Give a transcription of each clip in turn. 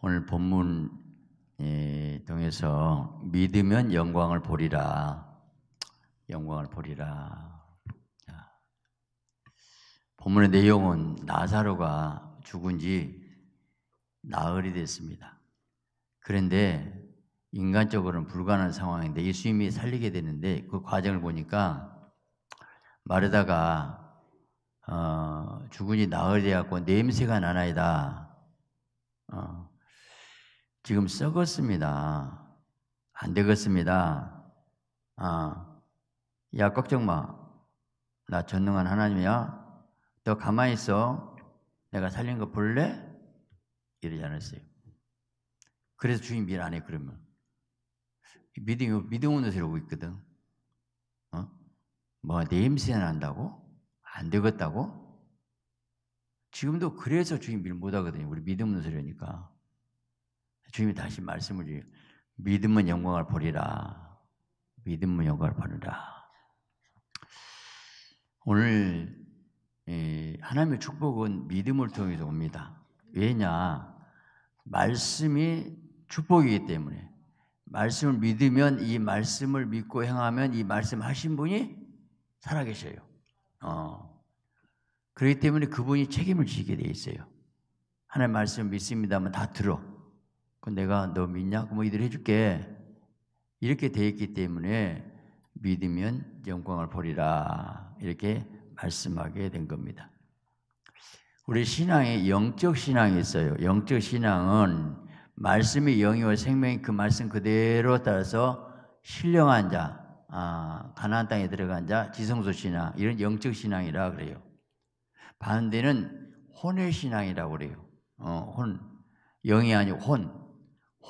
오늘 본문 예, 통해서 믿으면 영광을 보리라. 영광을 보리라. 본문의 내용은 나사로가 죽은 지 나흘이 됐습니다. 그런데 인간적으로는 불가능한 상황인데 예수님이 살리게 되는데 그 과정을 보니까 마르다가 어, 죽은 지 나흘이 되었고 냄새가 나나이다. 어, 지금 썩었습니다. 안 되겠습니다. 아, 야, 걱정 마. 나 전능한 하나님이야. 너 가만히 있어. 내가 살린 거 볼래? 이러지 않았어요. 그래서 주님 일안 해, 그러면. 믿음, 믿음 오는 소리 오고 있거든. 어? 뭐, 냄새 난다고? 안 되겠다고? 지금도 그래서 주님 일못 하거든요. 우리 믿음 오는 소리니까. 주님이 다시 말씀을 주요 믿음은 영광을 보리라. 믿음은 영광을 보리라. 오늘 하나님의 축복은 믿음을 통해서 옵니다. 왜냐? 말씀이 축복이기 때문에 말씀을 믿으면 이 말씀을 믿고 행하면 이 말씀 하신 분이 살아계셔요. 어. 그렇기 때문에 그분이 책임을 지게 돼 있어요. 하나님 말씀 믿습니다면 다 들어. 그 내가 너 믿냐? 그뭐 이들 해줄게. 이렇게 돼 있기 때문에 믿으면 영광을 보리라. 이렇게 말씀하게 된 겁니다. 우리 신앙에 영적 신앙이 있어요. 영적 신앙은 말씀이 영이와 생명이 그 말씀 그대로 따라서 신령한 자, 아, 가나안 땅에 들어간 자, 지성소 신앙 이런 영적 신앙이라 그래요. 반대는 혼의 신앙이라고 그래요. 어, 혼 영이 아니고 혼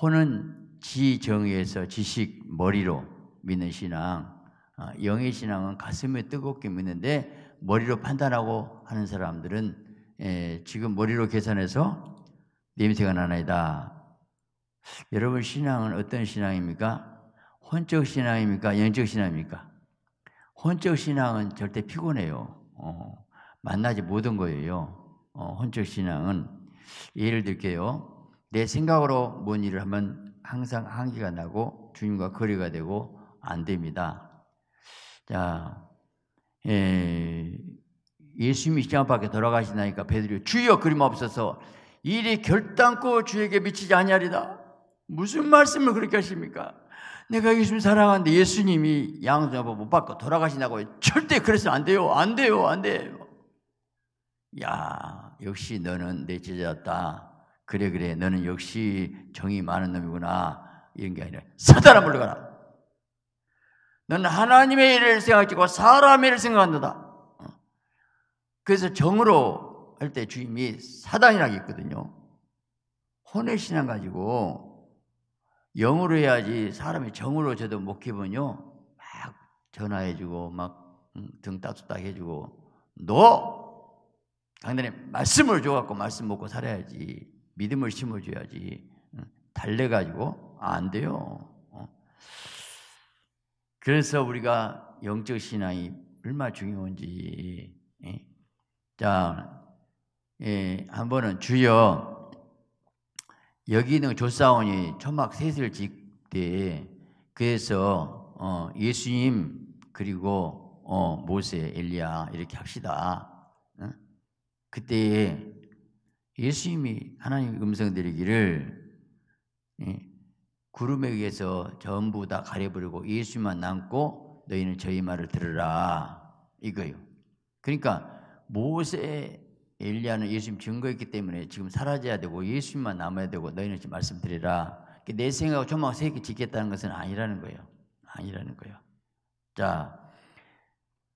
혼은 지정에서 지식 머리로 믿는 신앙, 아, 영의 신앙은 가슴에 뜨겁게 믿는데 머리로 판단하고 하는 사람들은 예, 지금 머리로 계산해서 냄새가 나나이다. 여러분 신앙은 어떤 신앙입니까? 혼적 신앙입니까? 영적 신앙입니까? 혼적 신앙은 절대 피곤해요. 어, 만나지 못한 거예요. 어, 혼적 신앙은 예를 들게요. 내 생각으로 뭔 일을 하면 항상 한기가 나고 주님과 거리가 되고 안 됩니다. 자, 에, 예, 예수님이 십자 밖에 돌아가시나니까 베드로 주여 그림 없어서 일이 결단코 주에게 미치지 아니하리다. 무슨 말씀을 그렇게 하십니까? 내가 예수님 사랑하는데 예수님이 양자보 못 받고 돌아가신다고 절대 그래서 안 돼요. 안 돼요. 안 돼요. 야, 역시 너는 내 제자였다. 그래 그래 너는 역시 정이 많은 놈이구나 이런 게 아니라 사단아 물러가라. 너는 하나님의 일을 생각하고 사람의 일을 생각한다. 그래서 정으로 할 때 주임이 사단이라고 있거든요. 혼의 신앙 가지고 영으로 해야지 사람이 정으로 저도 목회보면요 막 전화해주고 막등 음, 따뜻하게 해주고 너 강단에 말씀을 줘갖고 말씀 먹고 살아야지 믿음을 심어줘야지. 달래가지고 아, 안 돼요. 어. 그래서 우리가 영적 신앙이 얼마 나 중요한지. 예. 자, 예, 한 번은 주여 여기 있는 조사원이 초막 셋을 짓되 그래서 어, 예수님 그리고 어, 모세 엘리야 이렇게 합시다. 응? 그때 예수님이 하나님 음성 드리기를 예, 구름에 의해서 전부 다 가려버리고 예수만 남고 너희는 저희 말을 들으라 이거요. 그러니까 모세 엘리야는 예수님 증거했기 때문에 지금 사라져야 되고 예수님만 남아야 되고 너희는 지금 말씀드리라. 내 생각 조막 세게 짓겠다는 것은 아니라는 거예요. 아니라는 거예요. 자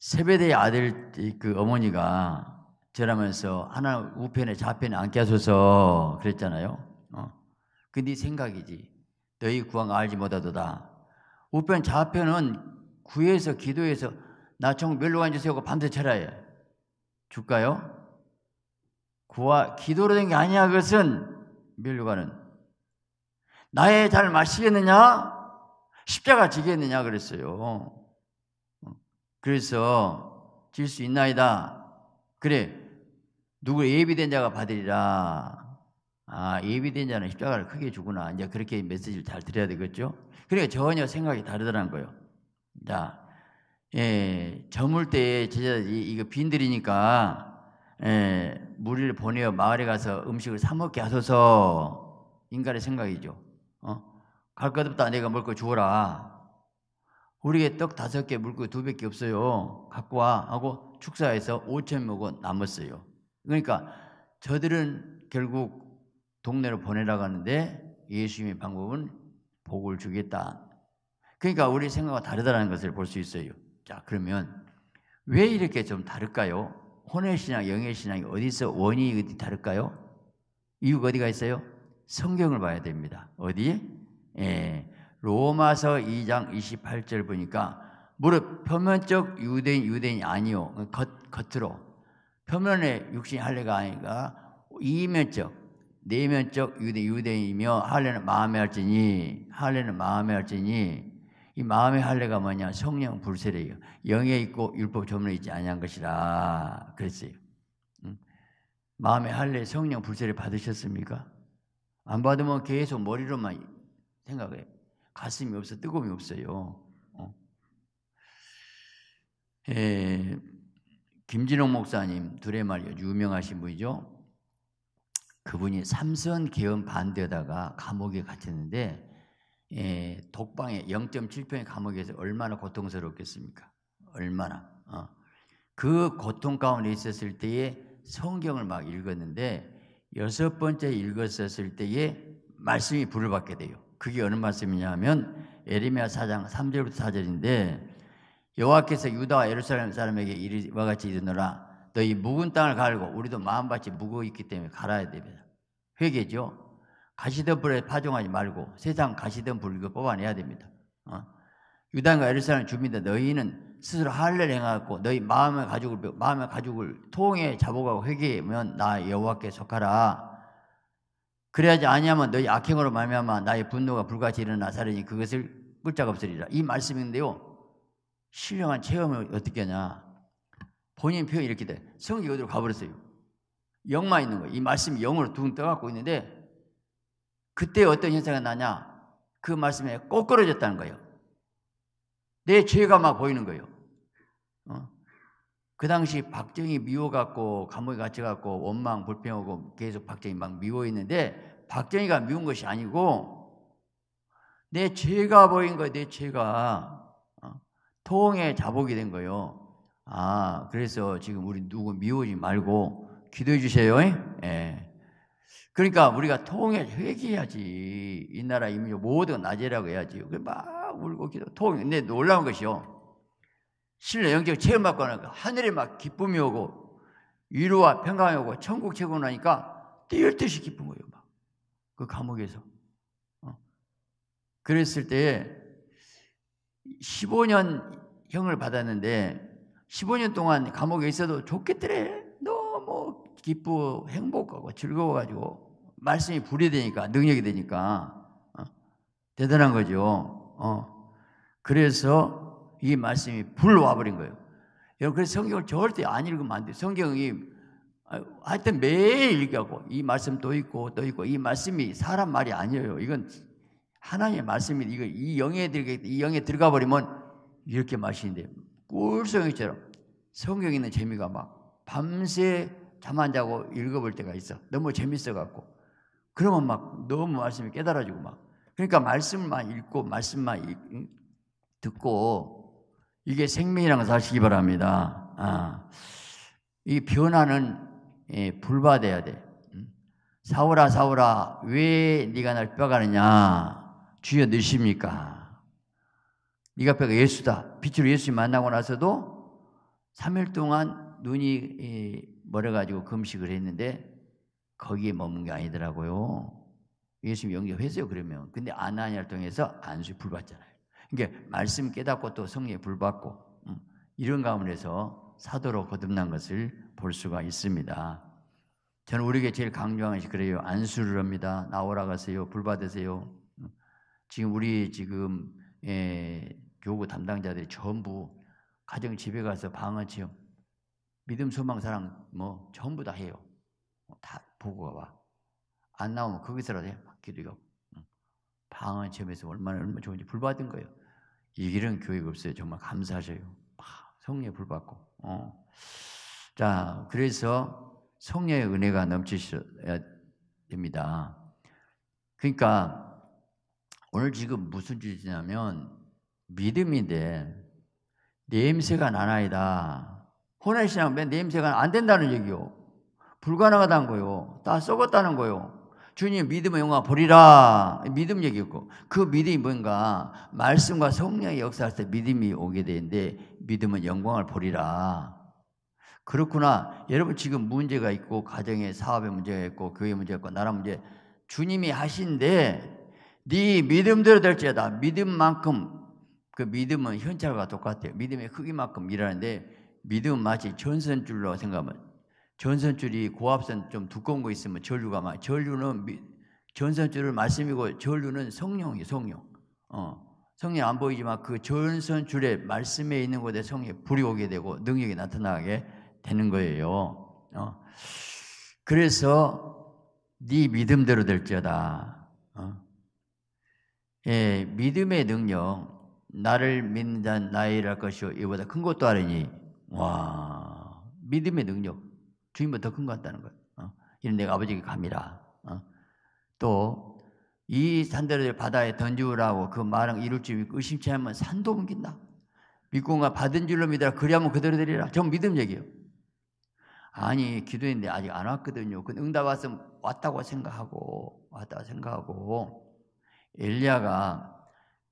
세베대의 아들 그 어머니가 절하면서 하나 우편에 좌편에 앉게 하소서 그랬잖아요. 어. 그네 생각이지. 너희 구왕 알지 못하도다. 우편 좌편은 구해서 기도해서 나총 멸로 앉으세요 하고 밤새 철하해. 줄까요? 구하 기도로 된 게 아니야 그것은 멸류관은 나의 잘 마시겠느냐 십자가 지겠느냐 그랬어요 어. 어. 그래서 질 수 있나이다 그래 누구 예비된 자가 받으리라. 아, 예비된 자는 십자가를 크게 주구나. 이제 그렇게 메시지를 잘 드려야 되겠죠? 그러니까 전혀 생각이 다르더는 거예요. 자, 예, 저물 때 제자들이 이거 빈들이니까, 예, 무리를 보내어 마을에 가서 음식을 사먹게 하소서 인간의 생각이죠. 어? 갈것 없다. 내가 먹을 거 주어라. 우리에게 떡 다섯 개, 물고 두백개 없어요. 갖고 와. 하고 축사에서 오천 먹은 남았어요. 그러니까 저들은 결국 동네로 보내라고 하는데 예수님의 방법은 복을 주겠다. 그러니까 우리 생각과 다르다는 것을 볼 수 있어요. 자, 그러면 왜 이렇게 좀 다를까요? 혼의 신앙, 영의 신앙이 어디서 원인이 어디 다를까요? 이유가 어디가 있어요? 성경을 봐야 됩니다. 어디? 예. 로마서 2장 28절 보니까 무릇 표면적 유대인 유대인이 아니요. 겉 겉으로 표면의 육신 할례가 아니라 이면적 내면적 유대 유대이며 할례는 마음의 할지니 할례는 마음의 할지니 이 마음의 할례가 뭐냐 성령 불세례예요 영에 있고 율법 조문에 있지 아니한 것이라 그랬어요 음? 마음의 할례 성령 불세례 받으셨습니까 안 받으면 계속 머리로만 생각해 가슴이 없어 뜨거움이 없어요 어. 에, 예. 김진홍 목사님 둘의 말이요 유명하신 분이죠. 그분이 삼선 개헌 반대다가 감옥에 갇혔는데 예, 독방에 0.7평의 감옥에서 얼마나 고통스럽겠습니까? 얼마나 어. 그 고통 가운데 있었을 때에 성경을 막 읽었는데 여섯 번째 읽었었을 때에 말씀이 불을 받게 돼요. 그게 어느 말씀이냐면 에레미야 사장 3절부터 4절인데 여호와께서 유다와 예루살렘 사람에게 이와 같이 이르노라 너희 묵은 땅을 갈고 우리도 마음밭이 무거워 있기 때문에 갈아야 됩니다. 회개죠. 가시덤불에 파종하지 말고 세상 가시덤불을 뽑아내야 됩니다. 어? 유단과 예루살렘 주민들 너희는 스스로 할례를 행하고 너희 마음의 가죽을 마음의 가죽을 통에 잡아가고 회개하면 나 여호와께 속하라. 그래야지 아니하면 너희 악행으로 말미암아 나의 분노가 불같이 일어나 사르니 그것을 끌짝 없으리라. 이 말씀인데요. 신령한 체험을 어떻게 하냐. 본인 표현이 이렇게 돼. 성경이 어디로 가버렸어요? 영만 있는 거예요. 이 말씀이 영으로 둥 떠갖고 있는데 그때 어떤 현상이 나냐? 그 말씀에 꼬꾸러졌다는 거예요. 내 죄가 막 보이는 거예요. 어? 그 당시 박정희 미워갖고 감옥에 갇혀갖고 원망 불평하고 계속 박정희 막 미워했는데 박정희가 미운 것이 아니고 내 죄가 보인 거예요. 내 죄가 통에 자복이 된 거예요. 아, 그래서 지금 우리 누구 미워지 말고 기도해 주세요. 예. 예. 그러니까 우리가 통해 회개해야지. 이 나라 이민족 모두 낮이라고 해야지. 막 울고 기도. 통. 근데 놀라운 것이요. 신뢰 영적 체험받고 나니까 하늘에 막 기쁨이 오고 위로와 평강이 오고 천국 채고 나니까 뛸 듯이 기쁜 거예요. 막. 그 감옥에서. 어. 그랬을 때 15년 형을 받았는데 15년 동안 감옥에 있어도 좋겠더래. 너무 기쁘고 행복하고 즐거워가지고 말씀이 불이 되니까 능력이 되니까 어? 대단한 거죠. 어. 그래서 이 말씀이 불로 와버린 거예요. 여러분 그래서 성경을 절대 안 읽으면 안 돼요. 성경이 아, 하여튼 매일 읽고 이 말씀 또 있고 또 있고 이 말씀이 사람 말이 아니에요. 이건 하나님의 말씀이 이거 이 영에 들게 이 영에 들어가 버리면 이렇게 마시는데 꿀성이처럼 성경 있는 재미가 막 밤새 잠 안 자고 읽어볼 때가 있어. 너무 재밌어 갖고 그러면 막 너무 말씀이 깨달아지고 막 그러니까 말씀만 읽고 말씀만 읽, 듣고 이게 생명이걸 사시기 바랍니다. 아. 이 변화는 예, 불바돼야 돼. 사울아 사울아 왜 네가 날 뼈가느냐 주여 내십니까? 네가 배가 예수다. 빛으로 예수 만나고 나서도 3일 동안 눈이 멀어가지고 금식을 했는데 거기에 머문 게 아니더라고요. 예수님 영접했어요, 그러면. 근데 아나니아를 통해서 안수에 불받잖아요. 그러니까 말씀 깨닫고 또 성령에 불받고 음, 이런 가운데서 사도로 거듭난 것을 볼 수가 있습니다. 저는 우리에게 제일 강조하는 것이 그래요. 안수를 합니다. 나오라 가세요. 불받으세요. 지금 우리 지금 예, 교구 담당자들이 전부 가정 집에 가서 방어 체험, 믿음 소망 사랑 뭐 전부 다 해요. 어, 다 보고가 와. 안 나오면 거기서라도 해. 기도요. 방어 체험에서 얼마나 얼마나 좋은지 불 받은 거예요. 이 길은 교육 없어요. 정말 감사하셔요. 막 성례 불 받고. 어. 자, 그래서 성례의 은혜가 넘치셔야 됩니다. 그러니까 오늘 지금 무슨 주제냐면 믿음인데 냄새가 나나이다. 호날시장 맨 냄새가 안 된다는 얘기요. 불가능하다는 거요. 다 썩었다는 거요. 주님 믿음의 영광 버리라. 믿음 얘기였고. 그 믿음이 뭔가 말씀과 성령의 역사할 때 믿음이 오게 되는데 믿음은 영광을 버리라. 그렇구나. 여러분 지금 문제가 있고 가정에 사업에 문제가 있고 교회 문제가 있고 나라 문제 주님이 하신데 네 믿음대로 될지어다. 믿음만큼 그 믿음은 현찰과 똑같아요. 믿음의 크기만큼 일하는데 믿음 마치 전선줄로 생각하면 전선줄이 고압선 좀 두꺼운 거 있으면 전류가 막 전류는 미, 전선줄을 말씀이고 전류는 성령이 성령. 어. 성령 안 보이지만 그 전선줄에 말씀에 있는 곳에 성령 불이 오게 되고 능력이 나타나게 되는 거예요. 어. 그래서 네 믿음대로 될지어다. 어? 예, 믿음의 능력, 나를 믿는 자는 나이랄 것이요. 이보다 큰 것도 아니니. 와, 믿음의 능력. 주님보다 더 큰 것 같다는 거예요. 어? 이런 내가 아버지께 갑니다. 어? 또이 산들을 바다에 던지우라고 그 말은 이룰 줄 믿고 의심치 않으면 산도 옮긴다. 믿고가 받은 줄로 믿어라. 그리하면 그대로 되리라. 전 믿음 얘기예요. 아니 기도했는데 아직 안 왔거든요. 그 응답 왔으면 왔다고 생각하고 왔다고 생각하고 엘리야가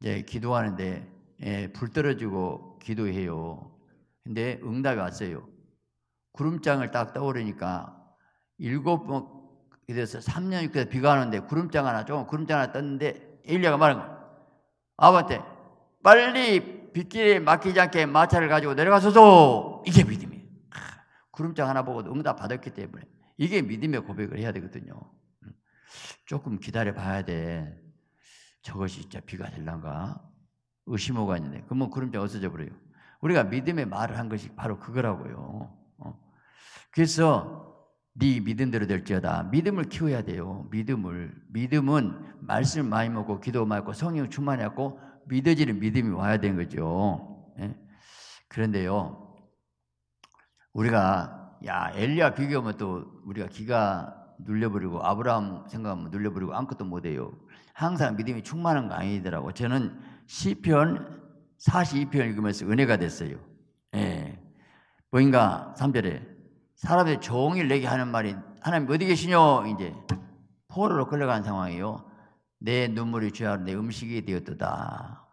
이제 기도하는데 예, 불 떨어지고 기도해요. 근데 응답이 왔어요. 구름장을 딱 떠오르니까 일곱 번 그래서 3년 이렇게 비가 오는데 구름장 하나 조금 구름장 하나 떴는데 엘리야가 말한 거. 아버한테 빨리 빗길에 막히지 않게 마차를 가지고 내려가소서. 이게 믿음이에요. 구름장 하나 보고 응답 받았기 때문에 이게 믿음의 고백을 해야 되거든요. 음, 조금 기다려 봐야 돼. 저것이 진짜 비가 될란가 의심호가 있는데 그러면 구름자 뭐 없어져 버려요. 우리가 믿음의 말을 한 것이 바로 그거라고요. 어. 그래서 네 믿음대로 될지어다. 믿음을 키워야 돼요. 믿음을. 믿음은 말씀 많이 먹고 기도 많이 하고 성령 충만히 하고 믿어지는 믿음이 와야 된 거죠. 예? 그런데요. 우리가 야 엘리야 비교하면 또 우리가 기가 눌려버리고 아브라함 생각하면 눌려버리고 아무것도 못해요. 항상 믿음이 충만한 거 아니더라고. 저는 시편 42편 읽으면서 은혜가 됐어요. 예. 보인가 3절에 사람들 종일 내게 하는 말이 하나님 어디 계시냐 이제 포로로 끌려간 상황이요내 눈물이 죄하로 내 음식이 되었도다.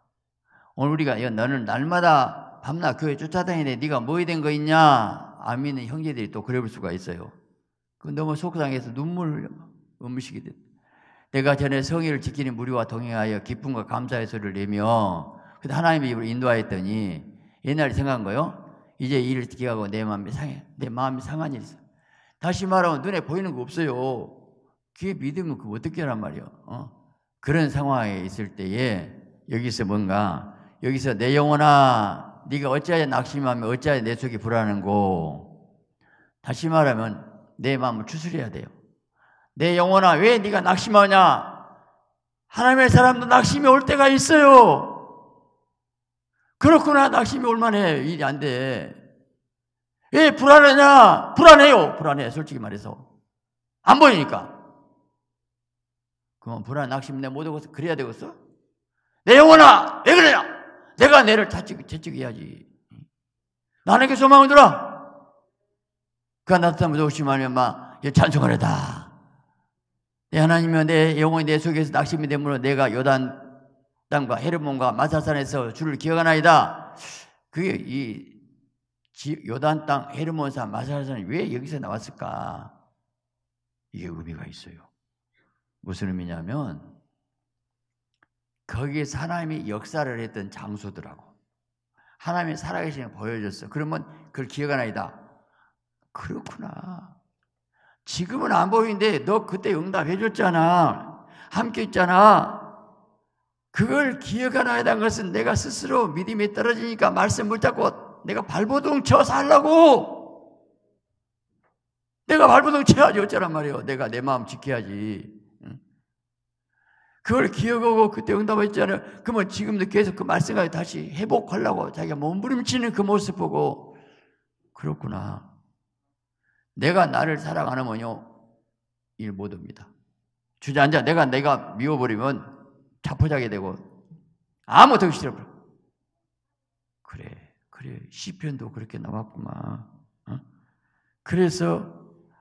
오늘 우리가 야, 너는 날마다 밤낮 교회 쫓아다니네 네가 뭐에 된 거 있냐? 안 믿는 형제들이 또그려볼 수가 있어요. 그 너무 속상해서 눈물 음식이 됐다. 내가 전에 성의를 지키는 무리와 동행하여 기쁨과 감사의 소리를 내며 그 하나님의 입으로 인도하였더니 옛날에 생각한 거요. 이제 이를 기하고 내 마음이 상해. 내 마음이 상한 일 있어. 다시 말하면 눈에 보이는 거 없어요. 귀에 믿으면 그거 어떻게 하란 말이요. 어? 그런 상황에 있을 때에 여기서 뭔가 여기서 내 영혼아 네가 어찌하여 낙심하며 어찌하여 내 속이 불안한고 다시 말하면 내 마음을 추스려야 돼요. 내 영혼아 왜 네가 낙심하냐? 하나님의 사람도 낙심이 올 때가 있어요. 그렇구나 낙심이 올만해 일이 안 돼. 왜 불안하냐? 불안해요. 불안해 솔직히 말해서 안 보이니까. 그럼 불안 낙심 내 모든 것을 그래야 되겠어? 내 영혼아 왜 그러냐? 내가 내를 자책 재책해야지. 나에게 소망을 들어. 그가 나타나면 욕심하면마 찬송하리다. 네, 하나님이여 내 영혼이 내 속에서 낙심이 되므로 내가 요단 땅과 헤르몬과 마사산에서 주를 기억하나이다. 그게 이 요단 땅, 헤르몬산, 마사산이 왜 여기서 나왔을까? 이게 의미가 있어요. 무슨 의미냐면 거기에 하나님이 역사를 했던 장소들하고 하나님이 살아계시는 보여졌어 그러면 그걸 기억하나이다. 그렇구나. 지금은 안 보이는데 너 그때 응답해 줬잖아. 함께 있잖아. 그걸 기억하나야 된 것은 내가 스스로 믿음이 떨어지니까 말씀 붙잡고 내가 발버둥 쳐살라고 내가 발버둥 쳐야지 어쩌란 말이에요. 내가 내 마음 지켜야지. 그걸 기억하고 그때 응답했잖아요. 그러면 지금도 계속 그 말씀까지 다시 회복하려고 자기가 몸부림치는 그 모습 보고 그렇구나. 내가 나를 사랑 안 하면요 일 못합니다. 주저앉아 내가 내가 미워버리면 자포자게 되고 아무것도 하기 싫어 버려. 그래 그래 시편도 그렇게 나왔구만. 어? 그래서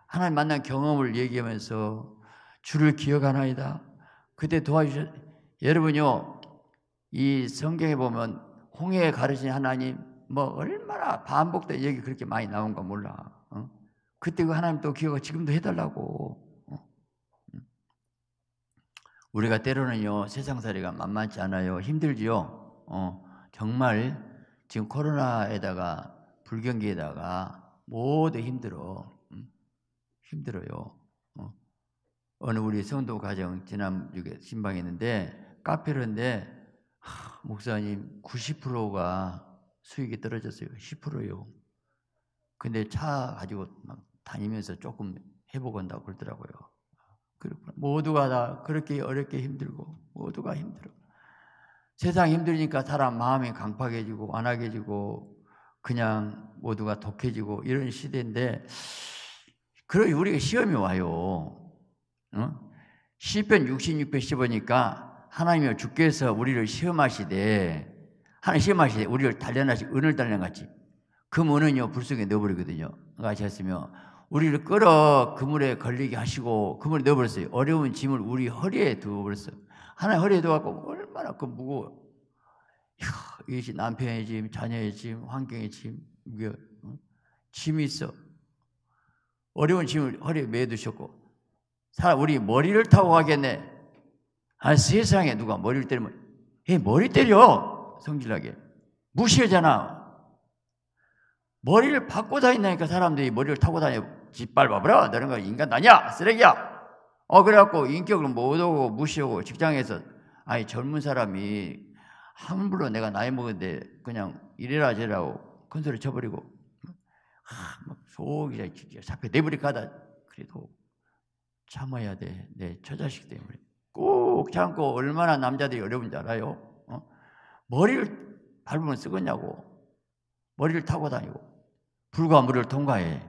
하나님 만난 경험을 얘기하면서 주를 기억하나이다. 그때 도와주셨. 여러분요 이 성경에 보면 홍해에 가르신 하나님 뭐 얼마나 반복된 얘기 그렇게 많이 나온 거 몰라. 그때 그 하나님 또 기억을 지금도 해달라고. 어. 음. 우리가 때로는요, 세상살이가 만만치 않아요. 힘들지요. 어, 정말 지금 코로나에다가 불경기에다가 모두 힘들어. 음. 힘들어요. 어. 어느 우리 성도 가정 지난 신방했는데 카페로인데 목사님 90%가 수익이 떨어졌어요. 10%요. 근데 차 가지고 막 다니면서 조금 해보건다 그러더라고요. 그렇구나. 모두가 다 그렇게 어렵게 힘들고 모두가 힘들어. 세상 힘들니까 사람 마음이 강팍해지고 완악해지고 그냥 모두가 독해지고 이런 시대인데 그러니 우리가 시험이 와요. 어? 시편 66편 1 0니까 하나님이 주께서 우리를 시험하시되 하나님 시험하시되 우리를 단련하시 은을 단련같이 그 문은요 불속에 넣어버리거든요. 아셨으면 우리를 끌어 그물에 걸리게 하시고 그물에 넣어버렸어요. 어려운 짐을 우리 허리에 두어버렸어요. 하나 허리에 두어갖고 얼마나 그 무거워. 이것이 남편의 짐, 자녀의 짐, 환경의 짐, 이게 응? 어? 짐이 있어. 어려운 짐을 허리에 매두셨고 사람 우리 머리를 타고 가겠네. 아 세상에 누가 머리를 때리면 에 머리 때려 성질나게 무시하잖아. 머리를 박고 다닌다니까 사람들이 머리를 타고 다녀 짓밟아버려 너는 거 인간 아니야 쓰레기야 어 그래갖고 인격을 못 오고 무시하고 직장에서 아니 젊은 사람이 함부로 내가 나이 먹은데 그냥 이래라 저래라고 건설을 쳐버리고 막 속이 잡혀 내버리까다 그래도 참아야 돼내 처자식 때문에 꼭 참고 얼마나 남자들이 어려운지 알아요 어? 머리를 밟으면 쓰겠냐고 머리를 타고 다니고 불과 물을 통과해.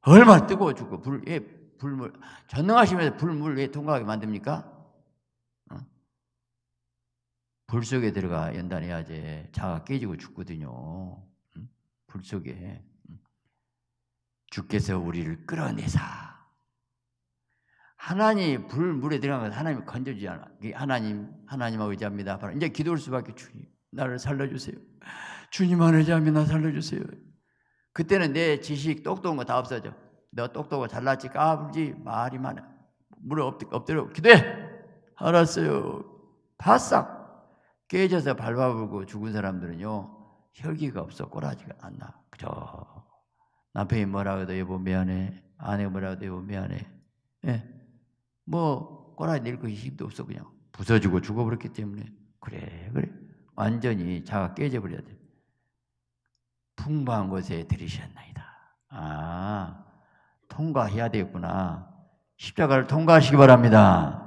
얼마나 뜨거워 죽고 불, 예, 불물, 전능하시면서 불물 왜 예, 통과하게 만듭니까? 어? 불 속에 들어가 연단해야지 자가 깨지고 죽거든요. 응? 불 속에. 주께서 우리를 끌어내사. 하나님 불 물에 들어가면 하나님 건져주지 않아. 예, 하나님 하나님하고 의지합니다. 바로 이제 기도할 수밖에 주님 나를 살려주세요. 주님 안의지합니나 살려주세요. 그때는 내 지식 똑똑한 거 다 없어져. 너 똑똑하고 잘났지 까불지 말이 많아. 무릎 엎드, 엎드려 기대해 알았어요. 바싹 깨져서 밟아보고 죽은 사람들은요. 혈기가 없어 꼬라지가 안 나. 그죠? 남편이 뭐라 그래도 여보 미안해. 아내가 뭐라 그래도 여보 미안해. 예. 뭐 꼬라지 낼 것이 힘도 없어 그냥. 부서지고 죽어버렸기 때문에. 그래 그래. 완전히 자가 깨져버려야 돼. 풍부한 곳에 들이셨나이다. 아, 통과해야 되겠구나. 십자가를 통과하시기 바랍니다.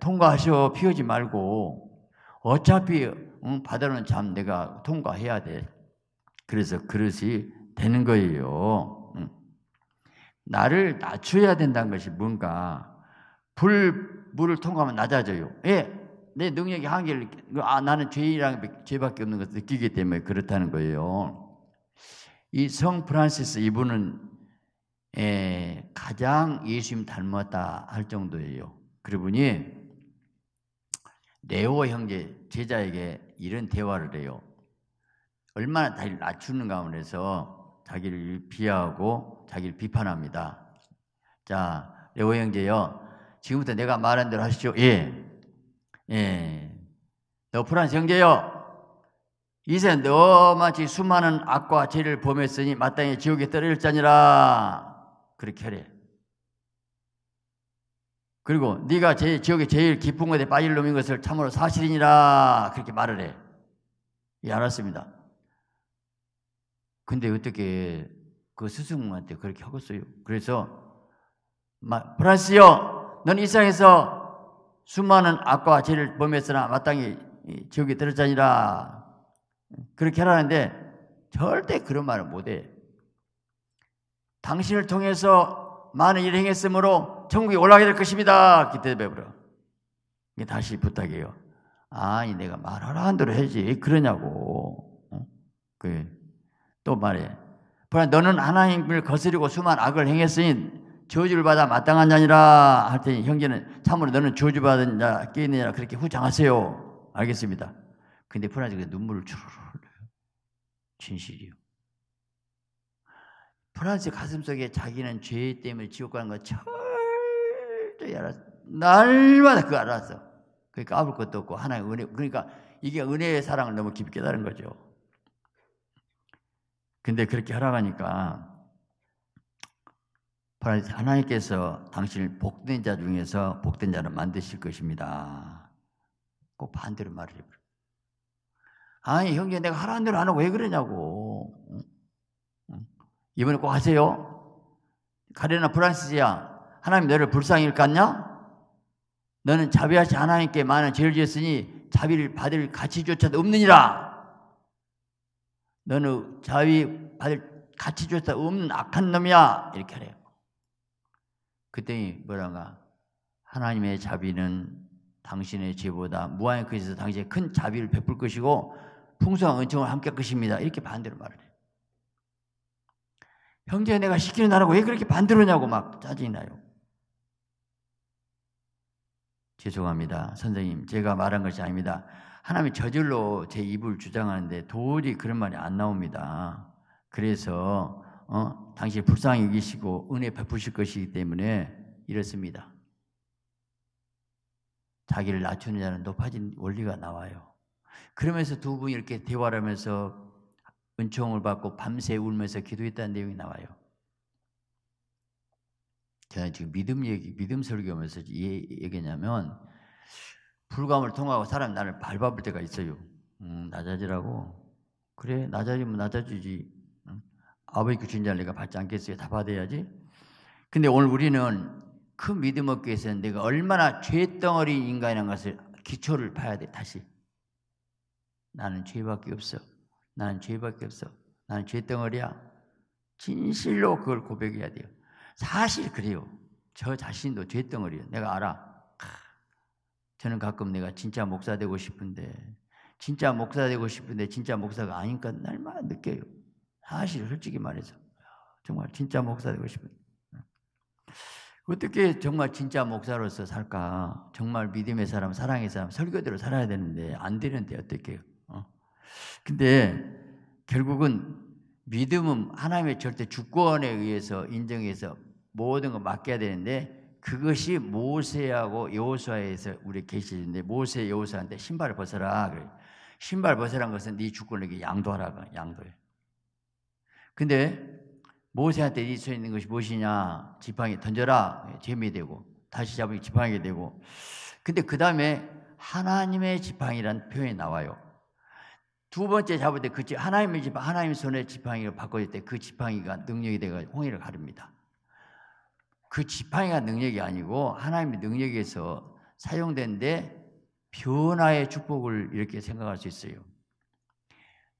통과하셔 피우지 말고 어차피 응, 바다는 참 내가 통과해야 돼. 그래서 그릇이 되는 거예요. 나를 낮춰야 된다는 것이 뭔가 불 물을 통과하면 낮아져요. 예, 내 능력의 한계를 아 나는 죄이랑 죄밖에 없는 것을 느끼기 때문에 그렇다는 거예요. 이성 프란시스 이분은 에, 가장 예수님 닮았다 할 정도예요. 그러분이 네오 형제 제자에게 이런 대화를 해요. 얼마나 자기를 낮추는가 하면서 자기를 비하하고 자기를 비판합니다. 자, 네오 형제요. 지금부터 내가 말한 대로 하시죠. 예. 예. 너 프란스 형제요. 이제 너마치 수많은 악과 죄를 범했으니 마땅히 지옥에 떨어질자니라 그렇게 하래. 그리고 네가 제, 지옥에 제일 깊은 곳에 빠질 놈인 것을 참으로 사실이니라 그렇게 말을 해. 예, 알았습니다. 근데 어떻게 그 스승한테 그렇게 하겠어요? 그래서 마, 브라스여, 넌이 세상에서 수많은 악과 죄를 범했으나 마땅히 지옥에 떨어었자니라 그렇게 하라는데 절대 그런 말을 못해. 당신을 통해서 많은 일을 행했으므로 천국에 올라가게 될 것입니다. 기대 배부러. 다시 부탁해요. 아니 내가 말하라는 대로 해지 그러냐고. 어? 그, 또 말해. 그러 너는 하나님을 거스리고 수많 악을 행했으니 저주를 받아 마땅한 자니라 할 테니 형제는 참으로 너는 저주받은 자 끼니라 그렇게 후장하세요. 알겠습니다. 근데 브라질이 눈물을 주르르 흘려요. 진실이요. 브라질 가슴 속에 자기는 죄 때문에 지옥 가는 거 철저히 알았어. 날마다 그거 알았어. 그러니까 아플 것도 없고 하나의 은혜. 그러니까 이게 은혜의 사랑을 너무 깊이 깨달은 거죠. 근데 그렇게 하라가니까 하나님께서 당신을 복된 자 중에서 복된 자를 만드실 것입니다. 꼭 반대로 말을 해버려. 아니, 형제 내가 하라는 대로 안 하고 왜 그러냐고. 이번에 꼭 하세요. 가레나 프란시스야. 하나님 너를 불쌍히 일깠냐? 너는 자비하신 하나님께 많은 죄를 지었으니 자비를 받을 가치조차도 없느니라. 너는 자비 받을 가치조차 없는 악한 놈이야. 이렇게 하래요. 그때 뭐라가 하나님의 자비는 당신의 죄보다 무한히 크셔서 당신의 큰 자비를 베풀 것이고 풍성한 은총을 함께 것입니다. 이렇게 반대로 말을 해요. 형제 내가 시키는 나라고 왜 그렇게 반대로냐고 막 짜증이 나요. 죄송합니다. 선생님, 제가 말한 것이 아닙니다. 하나님이 저절로 제 입을 주장하는데 도저히 그런 말이 안 나옵니다. 그래서, 어, 당신 불쌍히 여기시고 은혜 베푸실 것이기 때문에 이렇습니다. 자기를 낮추는 자는 높아진 원리가 나와요. 그러면서 두 분이 이렇게 대화를 하면서 은총을 받고 밤새 울면서 기도했다는 내용이 나와요. 저는 지금 믿음 얘기, 믿음 설교하면서 얘기냐면 불감을 통하고 사람 나를 밟아볼 때가 있어요. 음, 낮아지라고. 그래, 낮아지면 낮아지지. 응? 아버지께 준자 내가 받지 않겠어요. 다 받아야지. 근데 오늘 우리는 그 믿음 얻기 위해서는 내가 얼마나 죄덩어리 인간이 것을 기초를 봐야 돼, 다시. 나는 죄밖에 없어. 나는 죄밖에 없어. 나는 죄덩어리야. 진실로 그걸 고백해야 돼요. 사실 그래요. 저 자신도 죄덩어리예요. 내가 알아. 저는 가끔 내가 진짜 목사 되고 싶은데 진짜 목사 되고 싶은데 진짜 목사가 아닌가 날마다 느껴요. 사실 솔직히 말해서 정말 진짜 목사 되고 싶은데 어떻게 정말 진짜 목사로서 살까? 정말 믿음의 사람, 사랑의 사람, 설교대로 살아야 되는데 안 되는데 어떻게 해요? 근데 결국은 믿음은 하나님의 절대 주권에 의해서 인정해서 모든 걸 맡겨야 되는데 그것이 모세하고 여호수아에서 우리 계시는데 모세 여호수아한테 신발을 벗어라 그래. 신발 벗으란 것은 네 주권에게 양도하라 양도해. 근데 모세한테 네 손에 있는 것이 무엇이냐? 지팡이 던져라. 예, 재미 되고 다시 잡으면 지팡이 되고. 근데 그다음에 하나님의 지팡이란 표현이 나와요. 두 번째 잡을 때그 하나님의 지팡, 하나님손에 지팡이로 바꿔줄 때그 지팡이가 능력이 되고 홍해를 가릅니다. 그 지팡이가 능력이 아니고 하나님의 능력에서 사용된데 변화의 축복을 이렇게 생각할 수 있어요.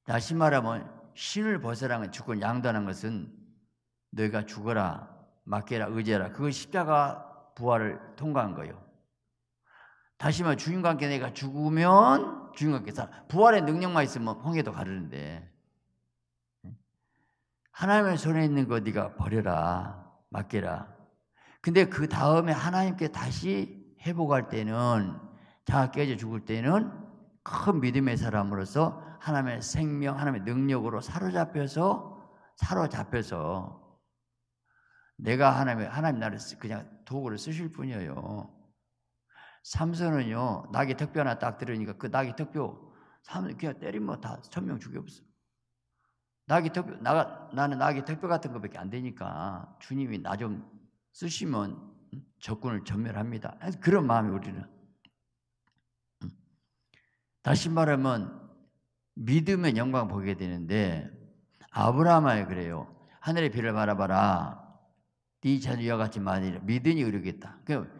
다시 말하면 신을 벗어라는 죽권 양도하는 것은 너희가 죽어라 맡겨라 의지해라그 십자가 부활을 통과한 거예요. 다시 말하면주인과 함께 내가 죽으면 중요하게 살 부활의 능력만 있으면 홍해도 가르는데 하나님의 손에 있는 거 네가 버려라 맡겨라. 근데 그 다음에 하나님께 다시 회복할 때는 자가 깨져 죽을 때는 큰 믿음의 사람으로서 하나님의 생명, 하나님의 능력으로 사로잡혀서 사로잡혀서 내가 하나님의 하나님 나를 그냥 도구를 쓰실 뿐이에요. 삼선은요 낙이 특뼈 하나 딱 들으니까 그 낙이 특뼈 삼손 그냥 때리면 다 천명 죽여버렸어. 낙이 턱뼈 나가 나는 낙이 턱뼈 같은 거밖에 안 되니까 주님이 나 좀 쓰시면 적군을 전멸합니다. 그런 마음이 우리는 다시 말하면 믿으면 영광 보게 되는데 아브라함이 그래요. 하늘의 별을 바라봐라. 네 자녀와 같이 만일 믿으니 의르겠다. 그러니까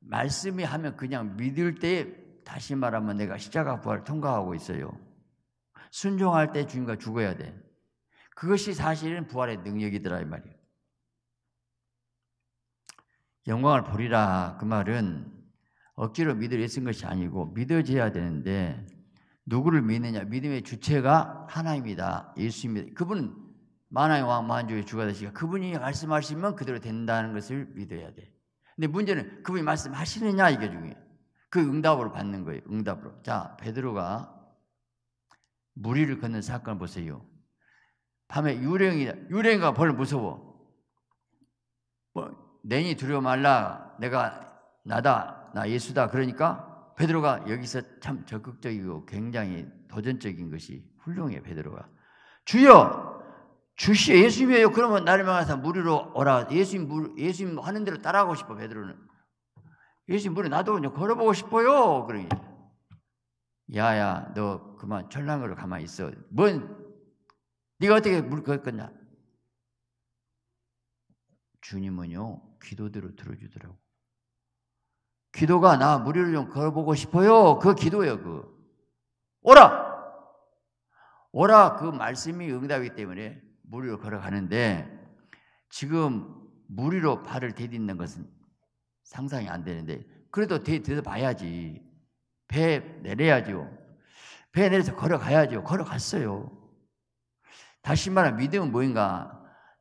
말씀이 하면 그냥 믿을 때 다시 말하면 내가 십자가 부활 을 통과하고 있어요. 순종할 때 주님과 죽어야 돼. 그것이 사실은 부활의 능력이더라 이 말이에요. 영광을 보리라 그 말은 억지로 믿으려 쓴 것이 아니고 믿어져야 되는데 누구를 믿느냐 믿음의 주체가 하나입니다 예수입니다 그분은 만왕의 왕 만주의 주가 되시가 그분이 말씀하시면 그대로 된다는 것을 믿어야 돼 근데 문제는 그분이 말씀하시느냐 이게 중요해. 그 응답으로 받는 거예요. 응답으로. 자, 베드로가 무리를 걷는 사건 보세요. 밤에 유령이 유령이가 벌 무서워. 뭐 내니 두려워 말라. 내가 나다. 나 예수다. 그러니까 베드로가 여기서 참 적극적이고 굉장히 도전적인 것이 훌륭해 베드로가. 주여 주시 예수님이에요. 그러면 나를 망하서 무리로 오라. 예수님 물, 예수님 하는 대로 따라가고 싶어 베드로는. 예수님 무리 나도 그냥 걸어보고 싶어요. 그러니 야야 너 그만 철랑으로 가만히 있어. 뭔 네가 어떻게 물걸 거냐? 주님은요 기도대로 들어주더라고. 기도가 나 무리를 좀 걸어보고 싶어요. 그 기도예요. 그 오라 오라 그 말씀이 응답이기 때문에 무리로 걸어가는데 지금 무리로 발을 디딛는 것은 상상이 안 되는데 그래도 디뎌 봐야지 배 내려야죠 배 내려서 걸어가야죠 걸어갔어요 다시 말하면 믿음은 뭐인가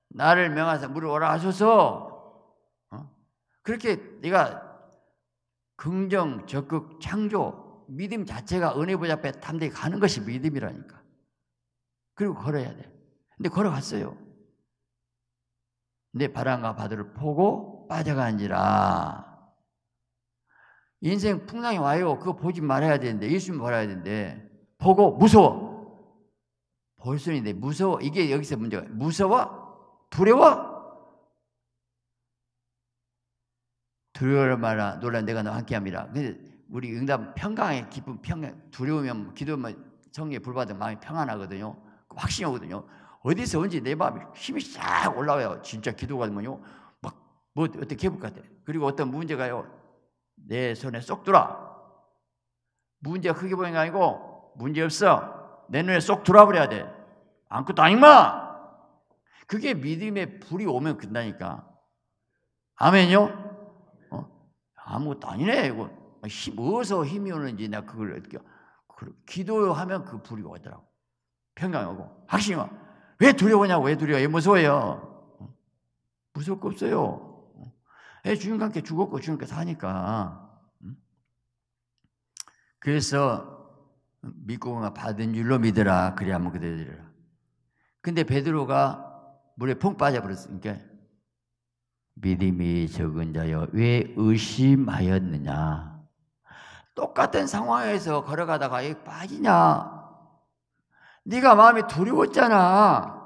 나를 명하사 물을 오라 하소서 어? 그렇게 내가 긍정 적극 창조 믿음 자체가 은혜 보좌 앞에 담대히 가는 것이 믿음이라니까 그리고 걸어야 돼 근데 걸어갔어요. 근데 바람과 바다를 보고 빠져가니라. 인생 풍랑이 와요. 그거 보지 말아야 되는데, 예수님 말아야 되는데, 보고 무서워. 볼 수 있는데, 무서워. 이게 여기서 문제가. 무서워? 두려워? 두려워 말아 놀라 내가 너와 함께함이라. 근데 우리 응답 평강에 기쁨 평강 두려우면 기도면 성에 불받은 마음이 평안하거든요. 확신이 오거든요. 어디서 언제 내 마음이 힘이 싹 올라와요. 진짜 기도가 되면요. 막 뭐 어떻게 해볼 까같 그리고 어떤 문제가요. 내 손에 쏙 들어. 문제가 크게 보이는 게 아니고 문제 없어. 내 눈에 쏙 들어버려야 돼. 안도아니마 그게 믿음의 불이 오면 끝나니까. 아멘요? 어? 아무것도 아니네 이거. 힘, 어디서 힘이 오는지 내가 그걸 느껴. 기도하면 그 불이 오더라고. 평강하고 확신이 와. 왜 두려워냐? 왜 두려워요? 무서워요? 무섭고 없어요. 주님과 함께 죽었고 주님께 사니까. 그래서 믿고 받은 줄로 믿으라. 그래야만 그대들 근데 베드로가 물에 퐁 빠져버렸으니까 그러니까 믿음이 적은 자여 왜 의심하였느냐? 똑같은 상황에서 걸어가다가 빠지냐 네가 마음이 두려웠잖아.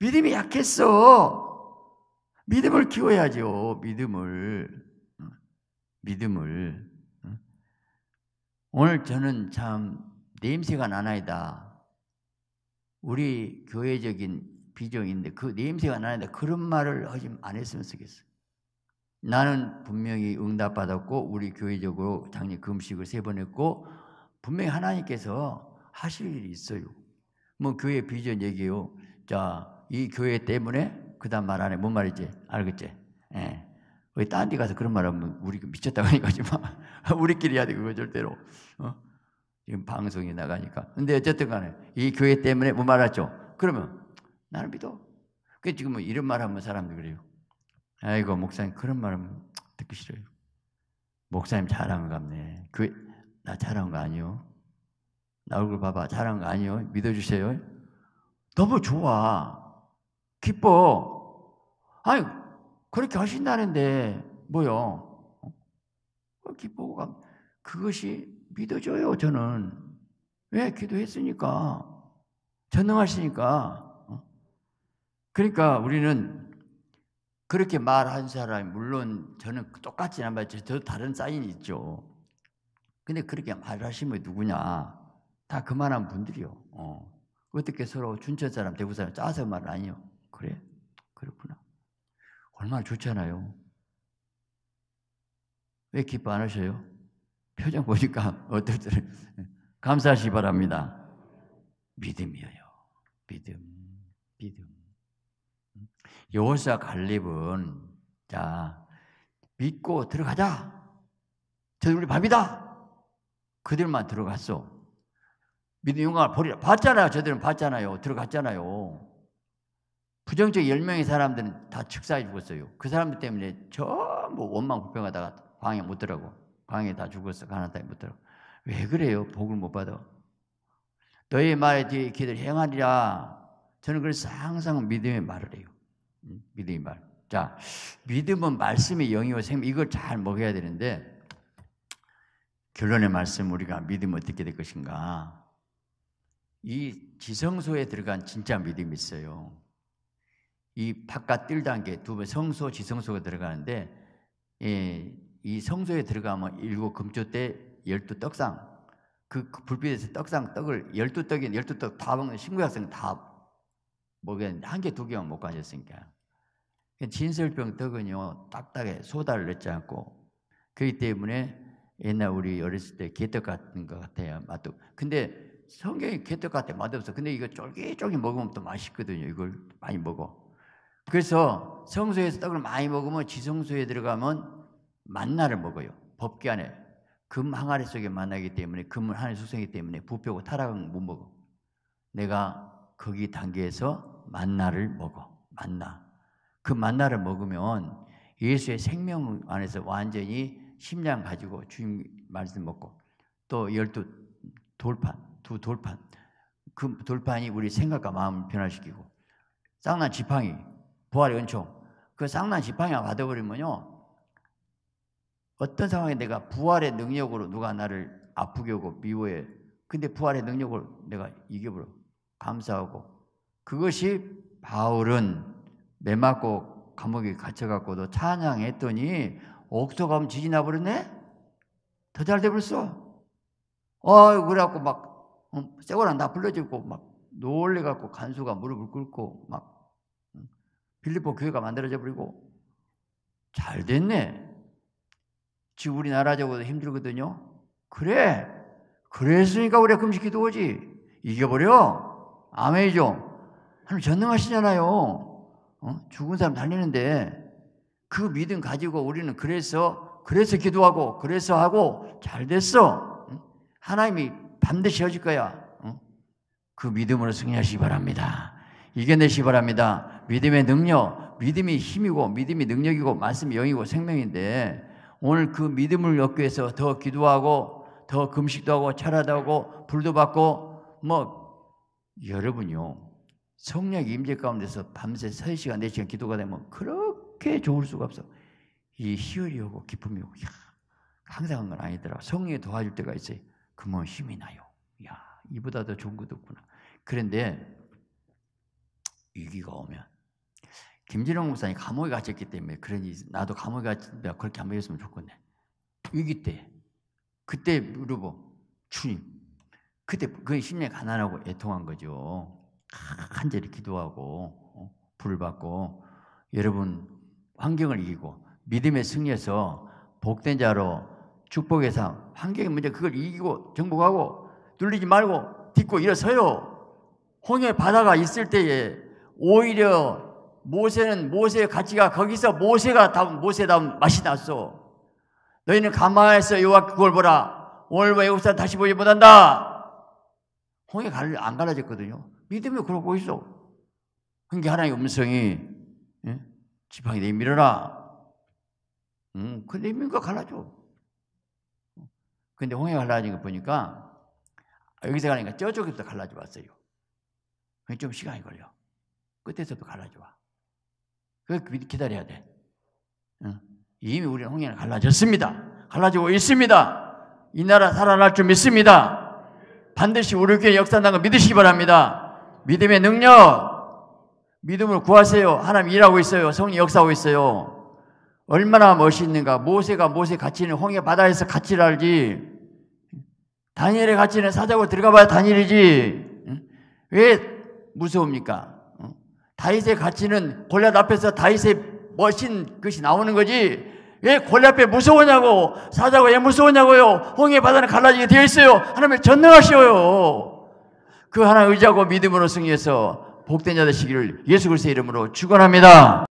믿음이 약했어. 믿음을 키워야죠. 믿음을. 믿음을. 오늘 저는 참 냄새가 나나이다. 우리 교회적인 비정인데 그 냄새가 나는데 그런 말을 하지 안 했으면 좋겠어 나는 분명히 응답받았고 우리 교회적으로 당연히 금식을 세 번 했고 분명히 하나님께서 하실 일이 있어요. 뭐 교회 비전 얘기요. 자, 이 교회 때문에 그다음 말 안 해. 뭔 말이지? 알겠지? 예. 우리 딴데 가서 그런 말하면 우리 그 미쳤다고 하니까지 하 마. 우리끼리 해야 돼 그거 절대로. 어? 지금 방송이 나가니까. 근데 어쨌든 간에 이 교회 때문에 뭐 말하죠. 그러면 나는 믿어. 그 지금 뭐 이런 말 하면 사람들 그래요. 아이고 목사님 그런 말 하면 듣기 싫어요. 목사님 잘한 거 같네. 교회 나 잘한 거 아니요. 나 얼굴 봐봐. 잘한 거 아니요? 믿어주세요. 너무 좋아. 기뻐. 아니, 그렇게 하신다는데, 뭐요? 어? 기뻐가, 그것이 믿어져요, 저는. 왜? 예, 기도했으니까. 전능하시니까. 어? 그러니까 우리는 그렇게 말한 사람이, 물론 저는 똑같진 않지만, 저도 다른 사인이 있죠. 근데 그렇게 말하시이 누구냐? 다 그만한 분들이요. 어. 어떻게 서로 춘천 사람, 대구 사람 짜서 말은 아니요. 그래? 그렇구나. 얼마나 좋잖아요. 왜 기뻐 안 하셔요? 표정 보니까 어떨 때 감사하시 기 바랍니다. 믿음이에요. 믿음, 믿음. 여호사 갈립은자 믿고 들어가자. 저들 우리 밥이다. 그들만 들어갔어. 믿음의 영광을 버리라. 봤잖아요. 저들은 봤잖아요. 들어갔잖아요. 부정적 1 0명의 사람들은 다축사해 죽었어요. 그 사람들 때문에 전부 원망 불평하다가 방에 못 들어가고 방에 다 죽었어. 가난 땅에 못 들어가고. 왜 그래요? 복을 못 받아. 너의 말에 뒤에 기들 행하리라. 저는 그래서 항상 믿음의 말을 해요. 음, 믿음의 말. 자, 믿음은 말씀의 영이고 생명. 이걸 잘 먹여야 되는데 결론의 말씀 우리가 믿음 어떻게 될 것인가? 이 지성소에 들어간 진짜 믿음이 있어요. 이 바깥 뜰 단계 두 번 성소 지성소가 들어가는데 예, 이 성소에 들어가면 일곱 금조 때 열두 떡상 그, 그 불빛에서 떡상 떡을 열두 떡이 열두 떡 다 먹는 신구약성 다 먹였는데 한개 두 개만 못 가졌으니까 그러니까 진설병 떡은요 딱딱해 소다를 넣지 않고 그렇기 때문에 옛날 우리 어렸을 때 개떡 같은 것 같아요 맛도 근데 성경이 개떡 같아. 맛없어. 근데 이거 쫄깃쫄깃 먹으면 또 맛있거든요. 이걸 많이 먹어. 그래서 성소에서 떡을 많이 먹으면 지성소에 들어가면 만나를 먹어요. 법계 안에. 금 항아리 속에 만나기 때문에 금은 하늘 속성이기 때문에 부패고 타락은 못 먹어. 내가 거기 단계에서 만나를 먹어. 만나. 그 만나를 먹으면 예수의 생명 안에서 완전히 심장 가지고 주님 말씀 먹고 또 열두 돌판 두 돌판. 그 돌판이 우리 생각과 마음을 변화시키고 쌍난 지팡이, 부활의 은총. 그 쌍난 지팡이가 받아버리면요. 어떤 상황에 내가 부활의 능력으로 누가 나를 아프게 하고 미워해. 근데 부활의 능력을 내가 이겨버려. 감사하고. 그것이 바울은 매 맞고 감옥에 갇혀갖고도 찬양했더니 옥토감 지지나 버렸네? 더 잘 돼버렸어. 어, 그래갖고 막 세월아 어, 다 불러주고 막 놀래갖고 간수가 무릎을 꿇고 막 빌리포 교회가 만들어져 버리고 잘 됐네. 지금 우리나라 적어도 힘들거든요. 그래. 그랬으니까 우리가 금식 기도오지 이겨버려. 아멘이죠. 하나님 전능하시잖아요. 어? 죽은 사람 달리는데 그 믿음 가지고 우리는 그래서 그래서 기도하고 그래서 하고 잘 됐어. 하나님이 반드시 해줄 거야. 어? 그 믿음으로 승리하시기 바랍니다. 이겨내시기 바랍니다. 믿음의 능력, 믿음이 힘이고, 믿음이 능력이고, 말씀이 영이고, 생명인데, 오늘 그 믿음을 얻기 위해서 더 기도하고, 더 금식도 하고, 차라도 하고, 불도 받고, 뭐, 여러분요, 성령 임재 가운데서 밤새 3시간, 4시간 기도가 되면 그렇게 좋을 수가 없어. 이 희열이 오고, 기쁨이 오고, 야, 항상 한건 아니더라. 성령이 도와줄 때가 있어요. 그뭐 힘이 나요. 야, 이보다 더 좋은 것도 없구나. 그런데 위기가 오면 김진영 목사님 감옥에 갇혔기 때문에 그러니 나도 감옥에 갇혔다 그렇게 안 보였으면 좋겠네. 위기 때 그때 물어보 주님 그때 그 심리 가난하고 애통한 거죠. 간절히 기도하고 어, 불을 받고 여러분 환경을 이기고 믿음의 승리에서 복된 자로 축복의 삶, 환경의 문제 그걸 이기고 정복하고 눌리지 말고 딛고 일어서요. 홍해 바다가 있을 때에 오히려 모세는 모세의 가치가 거기서 모세가 담 모세다운 맛이 났어. 너희는 가마에서 요와 그걸 보라. 오늘과 애국사 다시 보지 못한다. 홍해 안 갈라졌거든요. 믿음이 그러고 있어. 그게 그러니까 하나의 음성이 예? 지팡이 내밀어라. 음, 그 내밀과 갈라져. 근데 홍해가 갈라진 거 보니까 여기서 가니까 저쪽에서 갈라져 왔어요. 좀 시간이 걸려. 끝에서도 갈라져 와. 그걸 그 기다려야 돼. 응. 이미 우리 홍해는 갈라졌습니다. 갈라지고 있습니다. 이 나라 살아날 줄 믿습니다. 반드시 우리 교회 역사한다 믿으시기 바랍니다. 믿음의 능력, 믿음을 구하세요. 하나님 일하고 있어요. 성령 역사하고 있어요. 얼마나 멋있는가. 모세가 모세 갇히는 홍해 바다에서 갇히를 알지. 다니엘의 갇히는 사자고 들어가 봐야 다니엘이지. 왜 무서웁니까? 다윗의 갇히는 골앗 앞에서 다윗의 멋진 것이 나오는 거지. 왜 골앗 앞에 무서우냐고. 사자고 왜 무서우냐고요. 홍해 바다는 갈라지게 되어 있어요. 하나님을 전능하시오요. 그 하나 의지하고 믿음으로 승리해서 복된 자 되시기를 예수 그리스도의 이름으로 축원합니다.